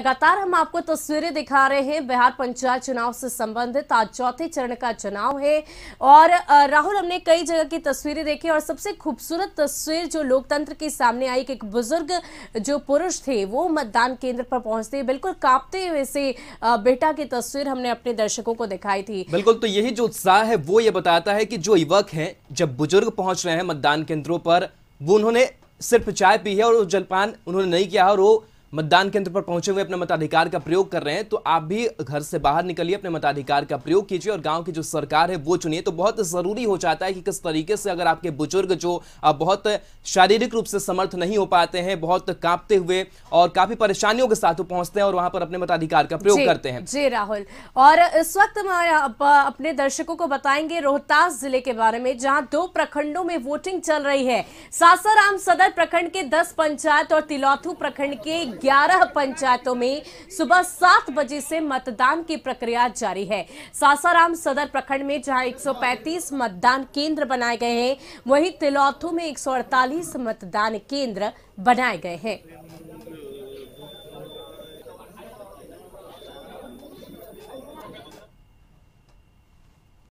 लगातार हम आपको तस्वीरें दिखा रहे हैं बिहार पंचायत चुनाव से संबंधित आज चौथे चरण का चुनाव है और राहुल हमने कई जगह की तस्वीरें देखी और सबसे खूबसूरत तस्वीर जो लोकतंत्र के सामने आई कि एक बुजुर्ग जो पुरुष थे वो मतदान केंद्र पर पहुंचते बिल्कुल कांपते हुए से बेटा की तस्वीर हमने अपने दर्शकों को दिखाई थी बिल्कुल तो यही जो उत्साह है वो ये बताता है कि जो युवक है जब बुजुर्ग पहुंच रहे हैं मतदान केंद्रों पर वो उन्होंने सिर्फ चाय पी है और जलपान उन्होंने नहीं किया और वो मतदान केंद्र पर पहुंचे हुए अपने मताधिकार का प्रयोग कर रहे हैं तो आप भी घर से बाहर निकलिए अपने मताधिकार का प्रयोग कीजिए और गांव की जो सरकार है वो चुनिए तो बहुत ज़रूरी हो जाता है कि किस तरीके से अगर आपके बुजुर्ग जो बहुत शारीरिक रूप से समर्थ नहीं हो पाते हैं बहुत कांपते हुए और काफ़ी परेशानियों के साथ पहुंचते हैं और वहां पर अपने मताधिकार का प्रयोग करते हैं जी राहुल और इस वक्त हम अपने दर्शकों को बताएंगे रोहतास जिले के बारे में जहाँ दो प्रखंडों में वोटिंग चल रही है सासाराम सदर प्रखंड के दस पंचायत और तिलौथू प्रखंड के ग्यारह पंचायतों में सुबह सात बजे से मतदान की प्रक्रिया जारी है सासाराम सदर प्रखंड में जहां 135 मतदान केंद्र बनाए गए हैं वहीं तिलौथू में 148 मतदान केंद्र बनाए गए हैं